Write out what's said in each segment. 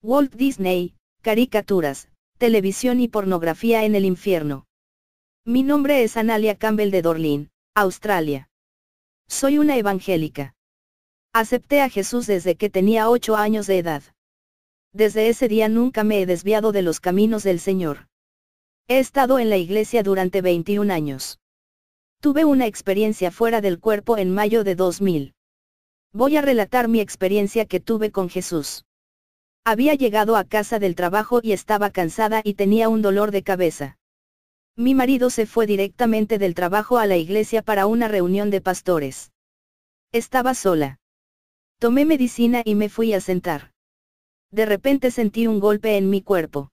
Walt Disney, caricaturas, televisión y pornografía en el infierno. Mi nombre es Analia Campbell de Dorlin, Australia. Soy una evangélica. Acepté a Jesús desde que tenía 8 años de edad. Desde ese día nunca me he desviado de los caminos del Señor. He estado en la iglesia durante 21 años. Tuve una experiencia fuera del cuerpo en mayo de 2000. Voy a relatar mi experiencia que tuve con Jesús. Había llegado a casa del trabajo y estaba cansada y tenía un dolor de cabeza. Mi marido se fue directamente del trabajo a la iglesia para una reunión de pastores. Estaba sola. Tomé medicina y me fui a sentar. De repente sentí un golpe en mi cuerpo.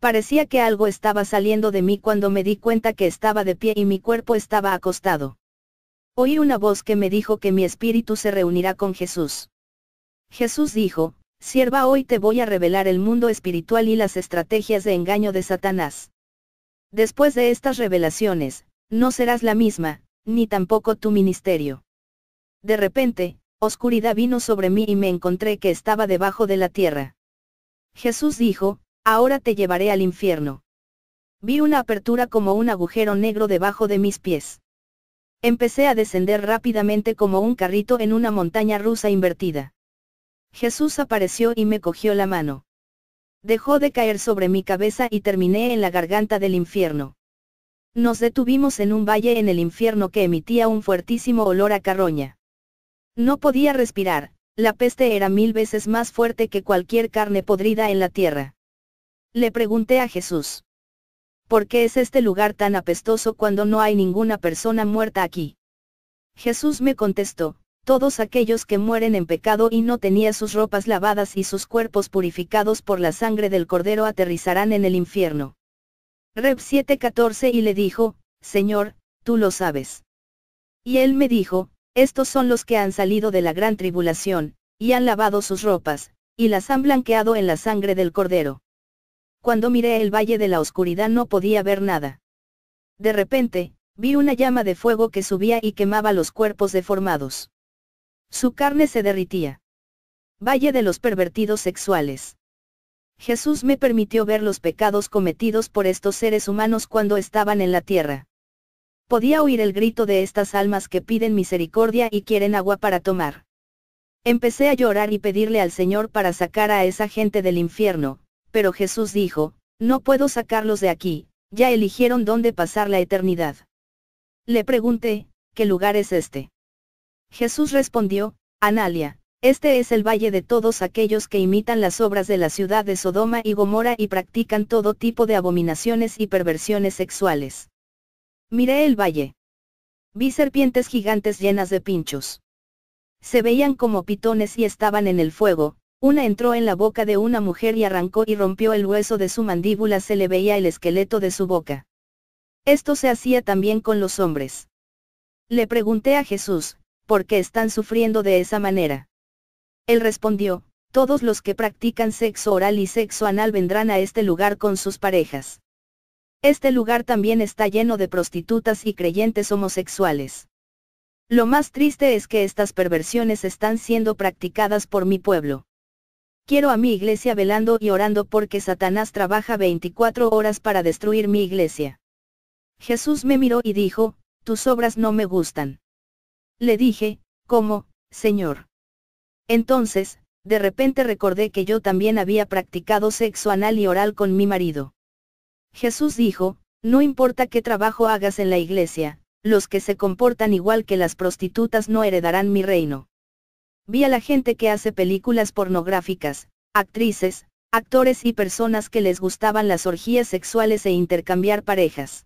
Parecía que algo estaba saliendo de mí cuando me di cuenta que estaba de pie y mi cuerpo estaba acostado. Oí una voz que me dijo que mi espíritu se reunirá con Jesús. Jesús dijo, Sierva hoy te voy a revelar el mundo espiritual y las estrategias de engaño de Satanás. Después de estas revelaciones, no serás la misma, ni tampoco tu ministerio. De repente, oscuridad vino sobre mí y me encontré que estaba debajo de la tierra. Jesús dijo, ahora te llevaré al infierno. Vi una apertura como un agujero negro debajo de mis pies. Empecé a descender rápidamente como un carrito en una montaña rusa invertida. Jesús apareció y me cogió la mano. Dejó de caer sobre mi cabeza y terminé en la garganta del infierno. Nos detuvimos en un valle en el infierno que emitía un fuertísimo olor a carroña. No podía respirar, la peste era mil veces más fuerte que cualquier carne podrida en la tierra. Le pregunté a Jesús. ¿Por qué es este lugar tan apestoso cuando no hay ninguna persona muerta aquí? Jesús me contestó, todos aquellos que mueren en pecado y no tenía sus ropas lavadas y sus cuerpos purificados por la sangre del cordero aterrizarán en el infierno. Rev 7:14 y le dijo, Señor, tú lo sabes. Y él me dijo, estos son los que han salido de la gran tribulación, y han lavado sus ropas, y las han blanqueado en la sangre del cordero. Cuando miré el valle de la oscuridad no podía ver nada. De repente, vi una llama de fuego que subía y quemaba los cuerpos deformados. Su carne se derritía. Valle de los pervertidos sexuales. Jesús me permitió ver los pecados cometidos por estos seres humanos cuando estaban en la tierra. Podía oír el grito de estas almas que piden misericordia y quieren agua para tomar. Empecé a llorar y pedirle al Señor para sacar a esa gente del infierno, pero Jesús dijo, no puedo sacarlos de aquí, ya eligieron dónde pasar la eternidad. Le pregunté, ¿qué lugar es este? Jesús respondió, Analia, este es el valle de todos aquellos que imitan las obras de la ciudad de Sodoma y Gomorra y practican todo tipo de abominaciones y perversiones sexuales. Miré el valle. Vi serpientes gigantes llenas de pinchos. Se veían como pitones y estaban en el fuego, una entró en la boca de una mujer y arrancó y rompió el hueso de su mandíbula, se le veía el esqueleto de su boca. Esto se hacía también con los hombres. Le pregunté a Jesús, ¿por qué están sufriendo de esa manera? Él respondió, todos los que practican sexo oral y sexo anal vendrán a este lugar con sus parejas. Este lugar también está lleno de prostitutas y creyentes homosexuales. Lo más triste es que estas perversiones están siendo practicadas por mi pueblo. Quiero a mi iglesia velando y orando porque Satanás trabaja 24 horas para destruir mi iglesia. Jesús me miró y dijo, tus obras no me gustan. Le dije, ¿cómo, señor? Entonces, de repente recordé que yo también había practicado sexo anal y oral con mi marido. Jesús dijo, no importa qué trabajo hagas en la iglesia, los que se comportan igual que las prostitutas no heredarán mi reino. Vi a la gente que hace películas pornográficas, actrices, actores y personas que les gustaban las orgías sexuales e intercambiar parejas.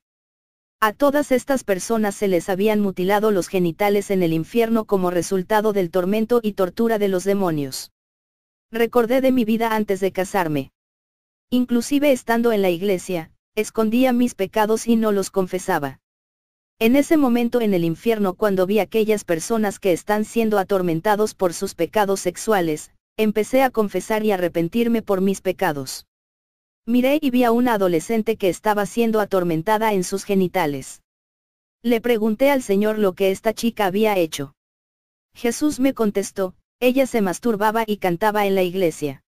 A todas estas personas se les habían mutilado los genitales en el infierno como resultado del tormento y tortura de los demonios. Recordé de mi vida antes de casarme. Inclusive estando en la iglesia, escondía mis pecados y no los confesaba. En ese momento en el infierno cuando vi aquellas personas que están siendo atormentados por sus pecados sexuales, empecé a confesar y arrepentirme por mis pecados. Miré y vi a una adolescente que estaba siendo atormentada en sus genitales. Le pregunté al Señor lo que esta chica había hecho. Jesús me contestó, ella se masturbaba y cantaba en la iglesia.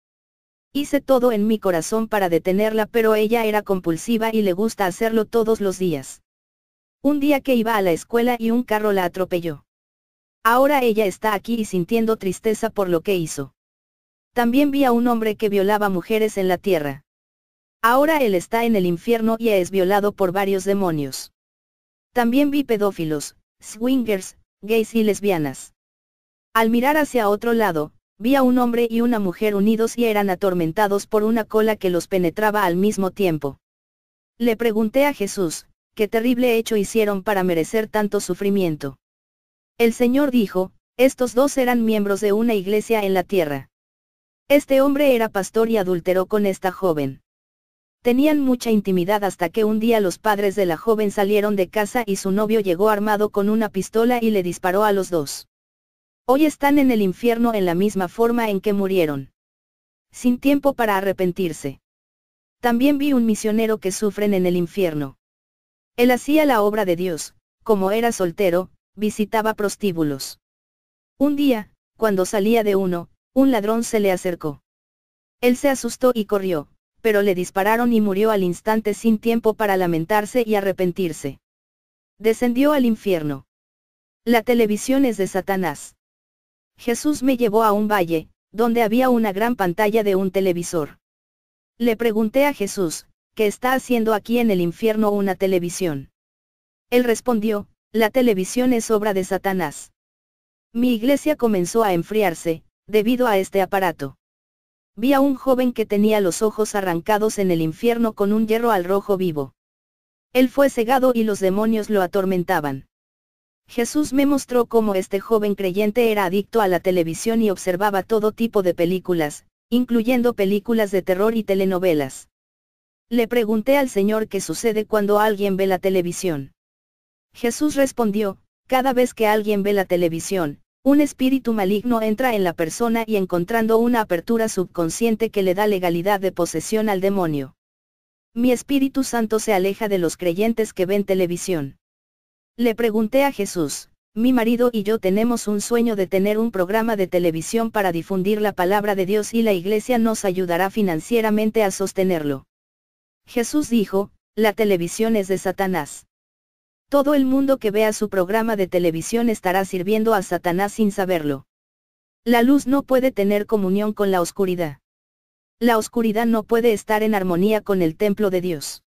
Hice todo en mi corazón para detenerla pero ella era compulsiva y le gusta hacerlo todos los días. Un día que iba a la escuela y un carro la atropelló. Ahora ella está aquí y sintiendo tristeza por lo que hizo. También vi a un hombre que violaba mujeres en la tierra. Ahora él está en el infierno y es violado por varios demonios. También vi pedófilos, swingers, gays y lesbianas. Al mirar hacia otro lado, vi a un hombre y una mujer unidos y eran atormentados por una cola que los penetraba al mismo tiempo. Le pregunté a Jesús, qué terrible hecho hicieron para merecer tanto sufrimiento. El Señor dijo, estos dos eran miembros de una iglesia en la tierra. Este hombre era pastor y adulteró con esta joven. Tenían mucha intimidad hasta que un día los padres de la joven salieron de casa y su novio llegó armado con una pistola y le disparó a los dos. Hoy están en el infierno en la misma forma en que murieron. Sin tiempo para arrepentirse. También vi un misionero que sufren en el infierno. Él hacía la obra de Dios, como era soltero, visitaba prostíbulos. Un día, cuando salía de uno, un ladrón se le acercó. Él se asustó y corrió, pero le dispararon y murió al instante sin tiempo para lamentarse y arrepentirse. Descendió al infierno. La televisión es de Satanás. Jesús me llevó a un valle, donde había una gran pantalla de un televisor. Le pregunté a Jesús, ¿qué está haciendo aquí en el infierno una televisión? Él respondió, la televisión es obra de Satanás. Mi iglesia comenzó a enfriarse, debido a este aparato. Vi a un joven que tenía los ojos arrancados en el infierno con un hierro al rojo vivo. Él fue cegado y los demonios lo atormentaban. Jesús me mostró cómo este joven creyente era adicto a la televisión y observaba todo tipo de películas, incluyendo películas de terror y telenovelas. Le pregunté al Señor qué sucede cuando alguien ve la televisión. Jesús respondió, cada vez que alguien ve la televisión, un espíritu maligno entra en la persona y encontrando una apertura subconsciente que le da legalidad de posesión al demonio. Mi Espíritu Santo se aleja de los creyentes que ven televisión. Le pregunté a Jesús, mi marido y yo tenemos un sueño de tener un programa de televisión para difundir la palabra de Dios y la iglesia nos ayudará financieramente a sostenerlo. Jesús dijo, la televisión es de Satanás. Todo el mundo que vea su programa de televisión estará sirviendo a Satanás sin saberlo. La luz no puede tener comunión con la oscuridad. La oscuridad no puede estar en armonía con el templo de Dios.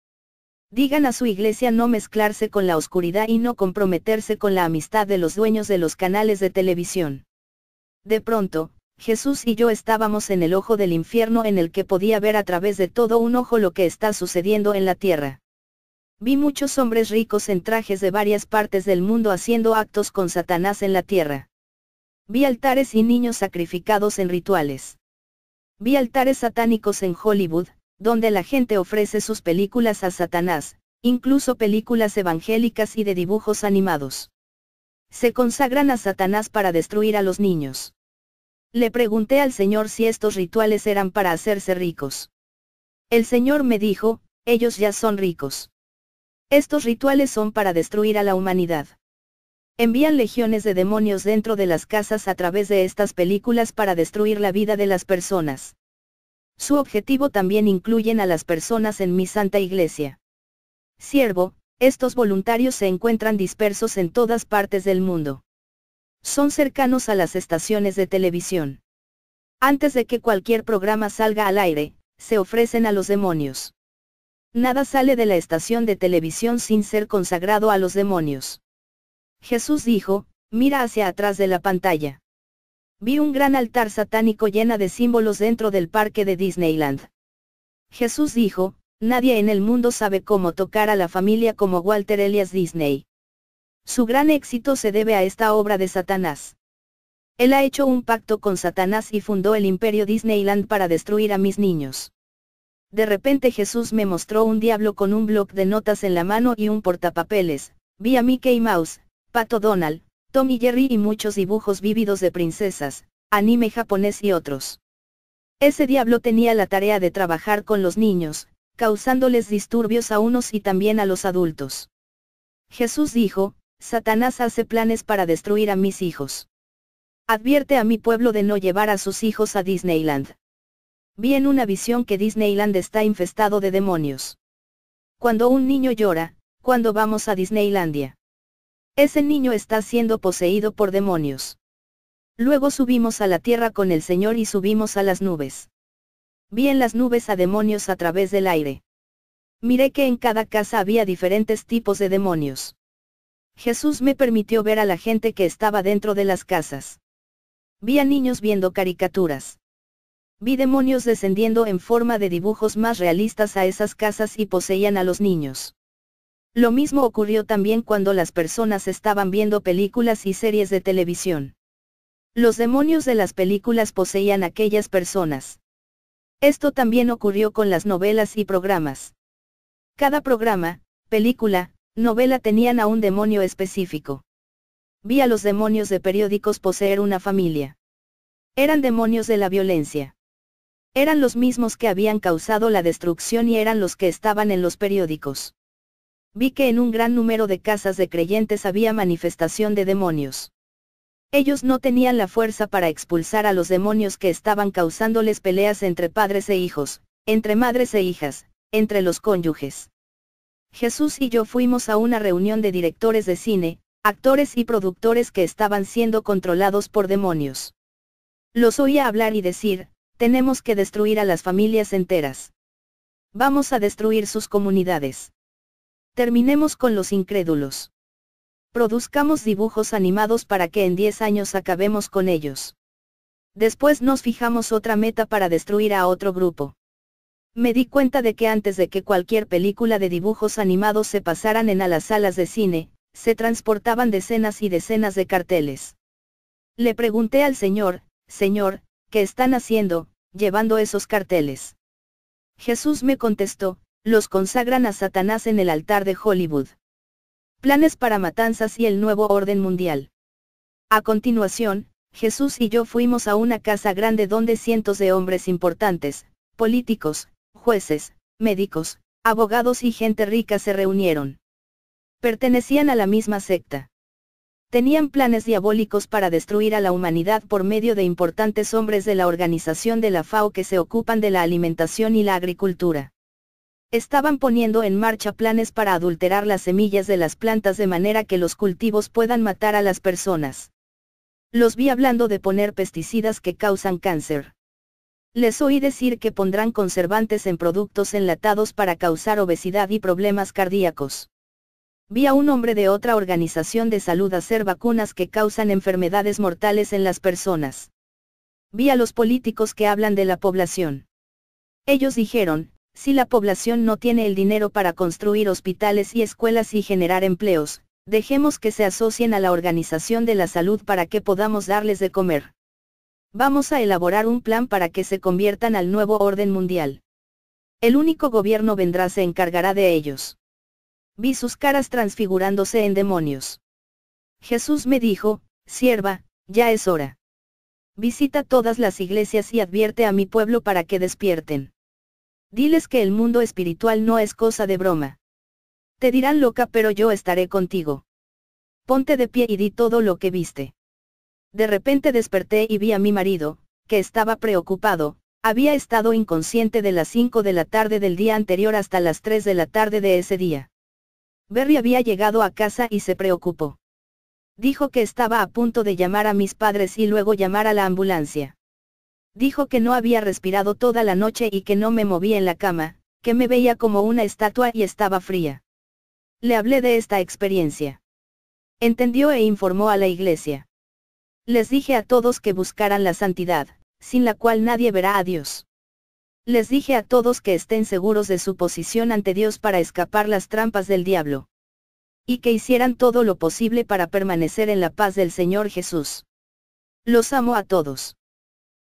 Digan a su iglesia no mezclarse con la oscuridad y no comprometerse con la amistad de los dueños de los canales de televisión. De pronto, Jesús y yo estábamos en el ojo del infierno en el que podía ver a través de todo un ojo lo que está sucediendo en la tierra. Vi muchos hombres ricos en trajes de varias partes del mundo haciendo actos con Satanás en la tierra. Vi altares y niños sacrificados en rituales. Vi altares satánicos en Hollywood, donde la gente ofrece sus películas a Satanás, incluso películas evangélicas y de dibujos animados. Se consagran a Satanás para destruir a los niños. Le pregunté al Señor si estos rituales eran para hacerse ricos. El Señor me dijo, ellos ya son ricos. Estos rituales son para destruir a la humanidad. Envían legiones de demonios dentro de las casas a través de estas películas para destruir la vida de las personas. Su objetivo también incluyen a las personas en mi santa iglesia. Siervo, estos voluntarios se encuentran dispersos en todas partes del mundo. Son cercanos a las estaciones de televisión. Antes de que cualquier programa salga al aire, se ofrecen a los demonios. Nada sale de la estación de televisión sin ser consagrado a los demonios. Jesús dijo, mira hacia atrás de la pantalla. Vi un gran altar satánico llena de símbolos dentro del parque de Disneyland. Jesús dijo, nadie en el mundo sabe cómo tocar a la familia como Walter Elias Disney. Su gran éxito se debe a esta obra de Satanás. Él ha hecho un pacto con Satanás y fundó el imperio Disneyland para destruir a mis niños. De repente Jesús me mostró un diablo con un bloc de notas en la mano y un portapapeles, vi a Mickey Mouse, Pato Donald, Tom y Jerry y muchos dibujos vívidos de princesas, anime japonés y otros. Ese diablo tenía la tarea de trabajar con los niños, causándoles disturbios a unos y también a los adultos. Jesús dijo, Satanás hace planes para destruir a mis hijos. Advierte a mi pueblo de no llevar a sus hijos a Disneyland vi en una visión que Disneyland está infestado de demonios. Cuando un niño llora, cuando vamos a Disneylandia. Ese niño está siendo poseído por demonios. Luego subimos a la tierra con el Señor y subimos a las nubes. Vi en las nubes a demonios a través del aire. Miré que en cada casa había diferentes tipos de demonios. Jesús me permitió ver a la gente que estaba dentro de las casas. Vi a niños viendo caricaturas. Vi demonios descendiendo en forma de dibujos más realistas a esas casas y poseían a los niños. Lo mismo ocurrió también cuando las personas estaban viendo películas y series de televisión. Los demonios de las películas poseían a aquellas personas. Esto también ocurrió con las novelas y programas. Cada programa, película, novela tenían a un demonio específico. Vi a los demonios de periódicos poseer una familia. Eran demonios de la violencia. Eran los mismos que habían causado la destrucción y eran los que estaban en los periódicos. Vi que en un gran número de casas de creyentes había manifestación de demonios. Ellos no tenían la fuerza para expulsar a los demonios que estaban causándoles peleas entre padres e hijos, entre madres e hijas, entre los cónyuges. Jesús y yo fuimos a una reunión de directores de cine, actores y productores que estaban siendo controlados por demonios. Los oía hablar y decir, tenemos que destruir a las familias enteras. Vamos a destruir sus comunidades. Terminemos con los incrédulos. Produzcamos dibujos animados para que en 10 años acabemos con ellos. Después nos fijamos otra meta para destruir a otro grupo. Me di cuenta de que antes de que cualquier película de dibujos animados se pasaran en a las salas de cine, se transportaban decenas y decenas de carteles. Le pregunté al señor, señor, ¿qué están haciendo? llevando esos carteles. Jesús me contestó, los consagran a Satanás en el altar de Hollywood. Planes para matanzas y el nuevo orden mundial. A continuación, Jesús y yo fuimos a una casa grande donde cientos de hombres importantes, políticos, jueces, médicos, abogados y gente rica se reunieron. Pertenecían a la misma secta tenían planes diabólicos para destruir a la humanidad por medio de importantes hombres de la organización de la FAO que se ocupan de la alimentación y la agricultura. Estaban poniendo en marcha planes para adulterar las semillas de las plantas de manera que los cultivos puedan matar a las personas. Los vi hablando de poner pesticidas que causan cáncer. Les oí decir que pondrán conservantes en productos enlatados para causar obesidad y problemas cardíacos. Vi a un hombre de otra organización de salud hacer vacunas que causan enfermedades mortales en las personas. Vi a los políticos que hablan de la población. Ellos dijeron, si la población no tiene el dinero para construir hospitales y escuelas y generar empleos, dejemos que se asocien a la organización de la salud para que podamos darles de comer. Vamos a elaborar un plan para que se conviertan al nuevo orden mundial. El único gobierno vendrá se encargará de ellos vi sus caras transfigurándose en demonios. Jesús me dijo, sierva, ya es hora. Visita todas las iglesias y advierte a mi pueblo para que despierten. Diles que el mundo espiritual no es cosa de broma. Te dirán loca pero yo estaré contigo. Ponte de pie y di todo lo que viste. De repente desperté y vi a mi marido, que estaba preocupado, había estado inconsciente de las 5 de la tarde del día anterior hasta las 3 de la tarde de ese día. Berry había llegado a casa y se preocupó. Dijo que estaba a punto de llamar a mis padres y luego llamar a la ambulancia. Dijo que no había respirado toda la noche y que no me movía en la cama, que me veía como una estatua y estaba fría. Le hablé de esta experiencia. Entendió e informó a la iglesia. Les dije a todos que buscaran la santidad, sin la cual nadie verá a Dios. Les dije a todos que estén seguros de su posición ante Dios para escapar las trampas del diablo. Y que hicieran todo lo posible para permanecer en la paz del Señor Jesús. Los amo a todos.